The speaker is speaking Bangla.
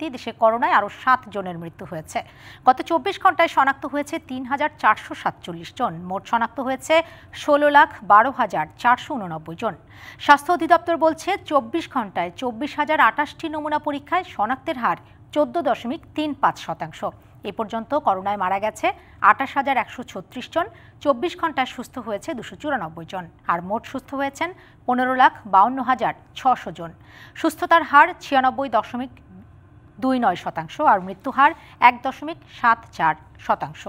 ব্যক্তি দেশে করোনায় আরও সাত জনের মৃত্যু হয়েছে গত চব্বিশ ঘন্টায় শনাক্ত হয়েছে তিন হাজার চারশো সাতচল্লিশ জন মোট শনাক্ত হয়েছে ষোলো লাখ বারো হাজার চারশো উননব্বই জন স্বাস্থ্য অধিদপ্তর বলছে চব্বিশ ঘন্টায় চব্বিশ হাজার আটাশটি নমুনা পরীক্ষায় শনাক্তের হার চোদ্দ দশমিক তিন পাঁচ শতাংশ এ পর্যন্ত করোনায় মারা গেছে আটাশ হাজার একশো ছত্রিশ জন চব্বিশ ঘন্টায় সুস্থ হয়েছে দুশো চুরানব্বই জন আর মোট সুস্থ হয়েছেন পনেরো লাখ বাউন্ন হাজার ছশো জন সুস্থতার হার ছিয়ানব্বই দশমিক দুই নয় শতাংশ আর মৃত্যুহার এক দশমিক সাত চার শতাংশ